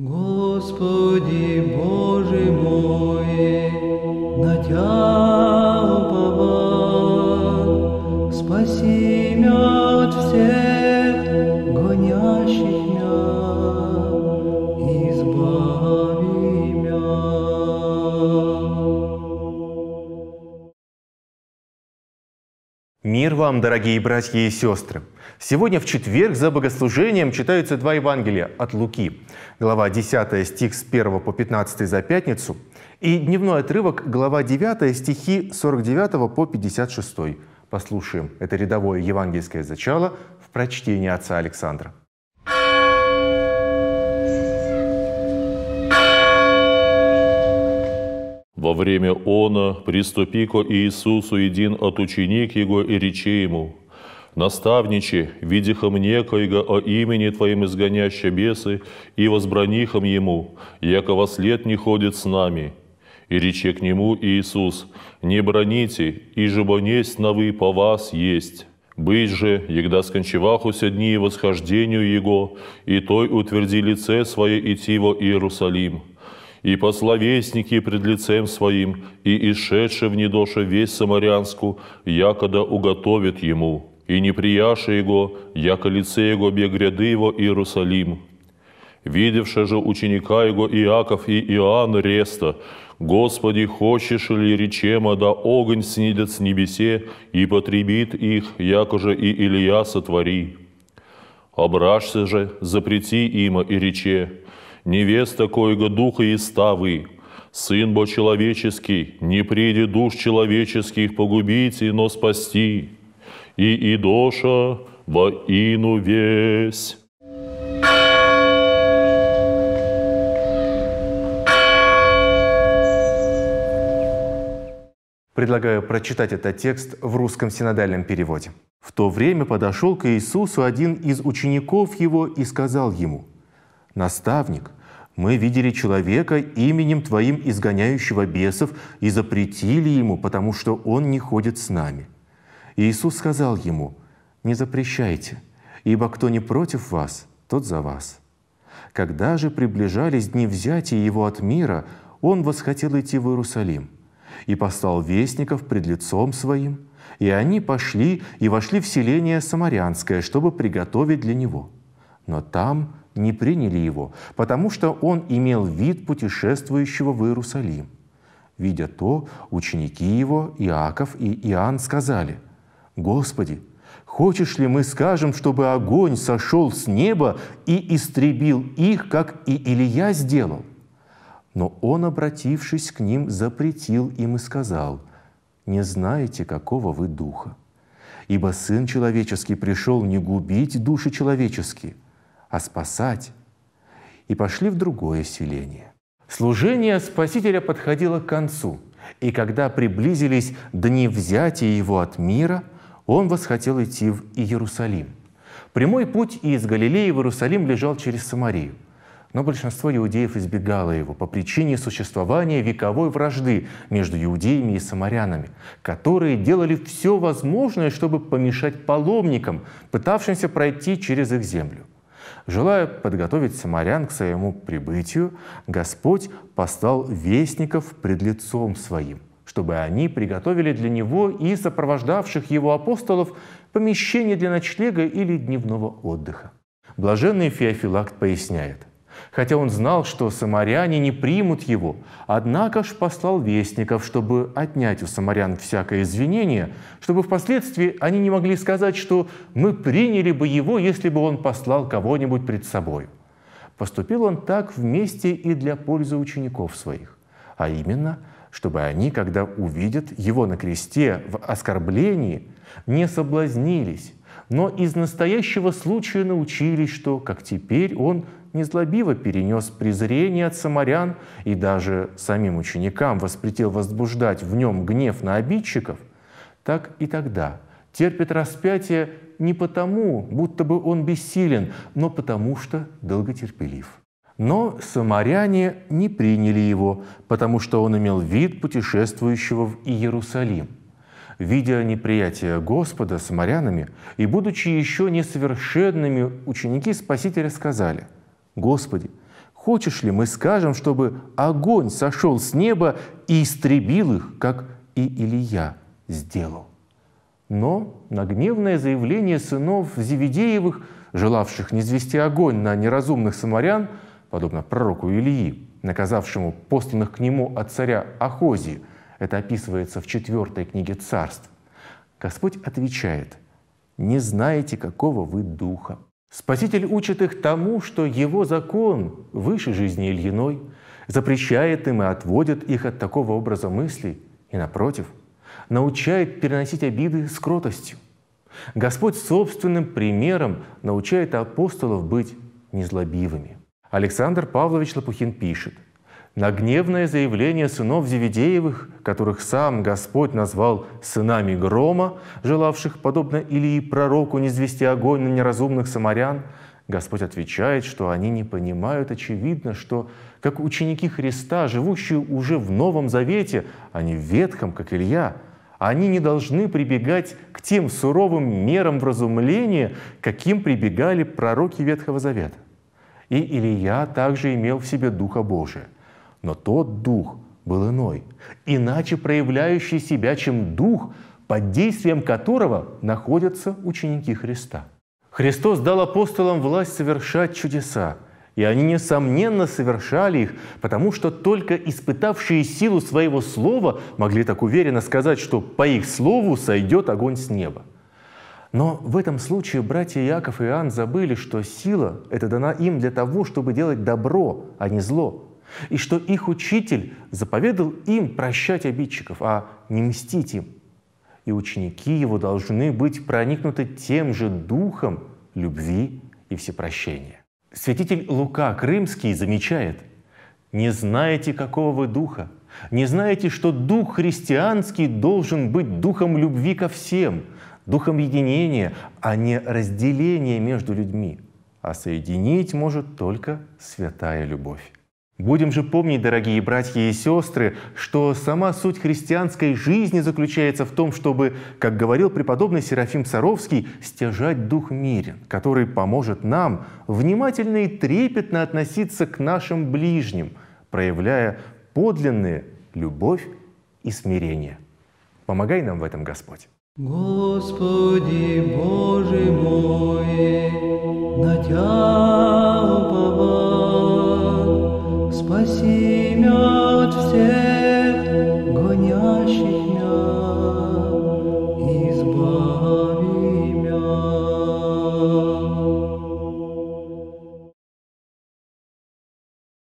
Господи Боже мой, на Тебя Мир вам, дорогие братья и сестры! Сегодня в четверг за богослужением читаются два Евангелия от Луки, глава 10 стих с 1 по 15 за пятницу, и дневной отрывок, глава 9 стихи 49 по 56. Послушаем это рядовое евангельское зачало в прочтении отца Александра. время она приступи ко Иисусу един от ученик его и речи ему, «Наставниче, видихом некоего о имени Твоим изгоняща бесы, и возбранихом ему, якого след не ходит с нами». И рече к нему Иисус, «Не броните, ижебо несть на вы по вас есть». Быть же, егда скончевахуся дни восхождению Его, и той утверди лице свое идти во Иерусалим» и пословесники пред лицем своим, и ишедше в недоше весь Самарянску, якода уготовит ему, и не прияше его, яко лице его бегряды гряды его Иерусалим. Видевши же ученика его Иаков и Иоанн Реста, Господи, хочешь ли речема, да огонь снидет с небесе, и потребит их, якоже и Илья сотвори. Обрашься же, запрети има и рече, невеста коего духа и ставы, Сын Бо человеческий, не приди душ человеческих погубить, но спасти, и идоша во ину весь. Предлагаю прочитать этот текст в русском синодальном переводе. В то время подошел к Иисусу один из учеников его и сказал ему, «Наставник, мы видели человека именем Твоим изгоняющего бесов и запретили ему, потому что он не ходит с нами». И Иисус сказал ему, «Не запрещайте, ибо кто не против вас, тот за вас». Когда же приближались дни взятия его от мира, он восхотел идти в Иерусалим и послал вестников пред лицом своим, и они пошли и вошли в селение Самарянское, чтобы приготовить для него. Но там не приняли его, потому что он имел вид путешествующего в Иерусалим. Видя то, ученики его, Иаков и Иоанн, сказали, «Господи, хочешь ли мы скажем, чтобы огонь сошел с неба и истребил их, как и Илья сделал?» Но он, обратившись к ним, запретил им и сказал, «Не знаете, какого вы духа, ибо Сын Человеческий пришел не губить души человеческие, а спасать. И пошли в другое селение. Служение Спасителя подходило к концу, и когда приблизились дни взятия его от мира, он восхотел идти в Иерусалим. Прямой путь из Галилеи в Иерусалим лежал через Самарию, но большинство иудеев избегало его по причине существования вековой вражды между иудеями и самарянами, которые делали все возможное, чтобы помешать паломникам, пытавшимся пройти через их землю. Желая подготовить самарян к своему прибытию, Господь послал вестников пред лицом своим, чтобы они приготовили для него и сопровождавших его апостолов помещение для ночлега или дневного отдыха. Блаженный Феофилакт поясняет – хотя он знал, что самаряне не примут его, однако ж послал вестников, чтобы отнять у самарян всякое извинение, чтобы впоследствии они не могли сказать, что мы приняли бы его, если бы он послал кого-нибудь пред собою. Поступил он так вместе и для пользы учеников своих, а именно, чтобы они, когда увидят его на кресте в оскорблении, не соблазнились, но из настоящего случая научились, что, как теперь, он – незлобиво перенес презрение от самарян и даже самим ученикам воспретил возбуждать в нем гнев на обидчиков, так и тогда терпит распятие не потому, будто бы он бессилен, но потому что долготерпелив. Но самаряне не приняли его, потому что он имел вид путешествующего в Иерусалим. Видя неприятие Господа самарянами и будучи еще несовершенными, ученики Спасителя сказали – Господи, хочешь ли мы скажем, чтобы огонь сошел с неба и истребил их, как и Илья сделал? Но на гневное заявление сынов Зеведеевых, желавших низвести огонь на неразумных самарян, подобно пророку Ильи, наказавшему посланных к нему от царя Ахозии, это описывается в четвертой книге царств, Господь отвечает, «Не знаете, какого вы духа». Спаситель учит их тому, что его закон выше жизни Ильиной, запрещает им и отводит их от такого образа мыслей, и, напротив, научает переносить обиды с кротостью. Господь собственным примером научает апостолов быть незлобивыми. Александр Павлович Лопухин пишет, на гневное заявление сынов Зеведеевых, которых сам Господь назвал «сынами грома», желавших, подобно Илии пророку, низвести огонь на неразумных самарян, Господь отвечает, что они не понимают, очевидно, что, как ученики Христа, живущие уже в Новом Завете, а не в Ветхом, как Илья, они не должны прибегать к тем суровым мерам вразумления, каким прибегали пророки Ветхого Завета. И Илья также имел в себе Духа Божия – но тот дух был иной, иначе проявляющий себя, чем дух, под действием которого находятся ученики Христа. Христос дал апостолам власть совершать чудеса, и они, несомненно, совершали их, потому что только испытавшие силу своего слова могли так уверенно сказать, что по их слову сойдет огонь с неба. Но в этом случае братья Яков и Иоанн забыли, что сила – это дана им для того, чтобы делать добро, а не зло и что их учитель заповедал им прощать обидчиков, а не мстить им. И ученики его должны быть проникнуты тем же духом любви и всепрощения. Святитель Лука Крымский замечает, «Не знаете, какого вы духа, не знаете, что дух христианский должен быть духом любви ко всем, духом единения, а не разделения между людьми, а соединить может только святая любовь. Будем же помнить, дорогие братья и сестры, что сама суть христианской жизни заключается в том, чтобы, как говорил преподобный Серафим Саровский, стяжать дух мирен, который поможет нам внимательно и трепетно относиться к нашим ближним, проявляя подлинные любовь и смирение. Помогай нам в этом, Господь. Господи Боже мой, на Тебя уповаю.